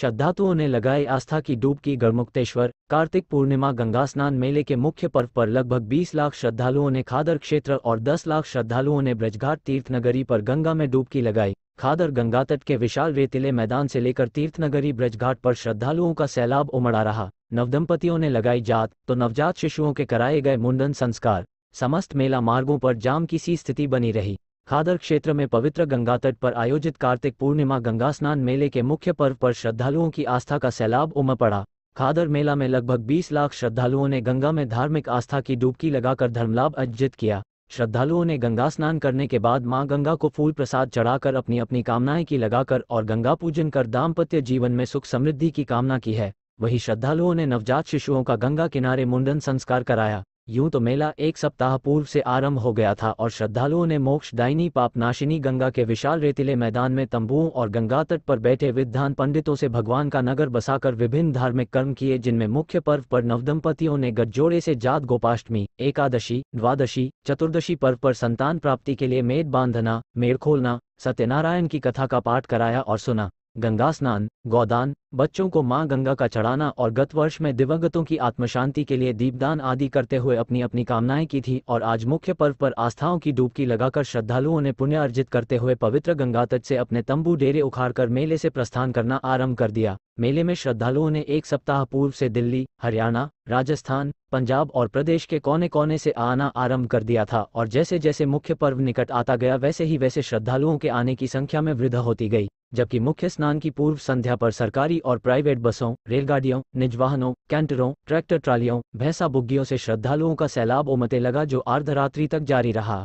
श्रद्धातुओं ने लगाई आस्था की डूबकी गढ़मुक्तेश्वर कार्तिक पूर्णिमा गंगा स्नान मेले के मुख्य पर्व पर लगभग 20 लाख श्रद्धालुओं ने खादर क्षेत्र और 10 लाख श्रद्धालुओं ने ब्रजघाट तीर्थनगरी पर गंगा में डूबकी लगाई खादर गंगा तट के विशाल रेतीले मैदान से लेकर तीर्थनगरी ब्रजघाट पर श्रद्धालुओं का सैलाब उमड़ा रहा नवदंपतियों ने लगाई जात तो नवजात शिशुओं के कराए गए मुंडन संस्कार समस्त मेला मार्गों पर जाम की सी स्थिति बनी रही खादर क्षेत्र में पवित्र गंगा तट पर आयोजित कार्तिक पूर्णिमा गंगा स्नान मेले के मुख्य पर्व पर श्रद्धालुओं की आस्था का सैलाब उमड़ पड़ा खादर मेला में लगभग 20 लाख श्रद्धालुओं ने गंगा में धार्मिक आस्था की डुबकी लगाकर धर्मलाभ अर्जित किया श्रद्धालुओं ने गंगा स्नान करने के बाद मां गंगा को फूल प्रसाद चढ़ाकर अपनी अपनी कामनाएं की लगाकर और गंगा पूजन कर दाम्पत्य जीवन में सुख समृद्धि की कामना की है वहीं श्रद्धालुओं ने नवजात शिशुओं का गंगा किनारे मुंडन संस्कार कराया यूं तो मेला एक सप्ताह पूर्व से आरंभ हो गया था और श्रद्धालुओं ने मोक्ष दायनी पापनाशिनी गंगा के विशाल रेतीले मैदान में तंबुओं और गंगा तट पर बैठे विद्वान पंडितों से भगवान का नगर बसाकर विभिन्न धार्मिक कर्म किए जिनमें मुख्य पर्व पर नवदंपतियों ने गठजोड़े से जात गोपाष्टमी एकादशी द्वादशी चतुर्दशी पर्व पर संतान प्राप्ति के लिए मेद बांधना मेड़ खोलना सत्यनारायण की कथा का पाठ कराया और सुना गंगा स्नान गौदान बच्चों को मां गंगा का चढ़ाना और गत वर्ष में दिवंगतों की आत्मशांति के लिए दीपदान आदि करते हुए अपनी अपनी कामनाएं की थी और आज मुख्य पर्व पर आस्थाओं की डुबकी लगाकर श्रद्धालुओं ने पुण्य अर्जित करते हुए पवित्र गंगा तट से अपने तंबू डेरे उखाड़कर मेले से प्रस्थान करना आरंभ कर दिया मेले में श्रद्धालुओं ने एक सप्ताह पूर्व से दिल्ली हरियाणा राजस्थान पंजाब और प्रदेश के कोने कोने से आना आरंभ कर दिया था और जैसे जैसे मुख्य पर्व निकट आता गया वैसे ही वैसे श्रद्धालुओं के आने की संख्या में वृद्धि होती गई जबकि मुख्य स्नान की पूर्व संध्या पर सरकारी और प्राइवेट बसों रेलगाड़ियों निज वाहनों कैंटरों ट्रैक्टर ट्रालियों भैंसा बुग्गियों से श्रद्धालुओं का सैलाब उमते लगा जो अर्धरात्रि तक जारी रहा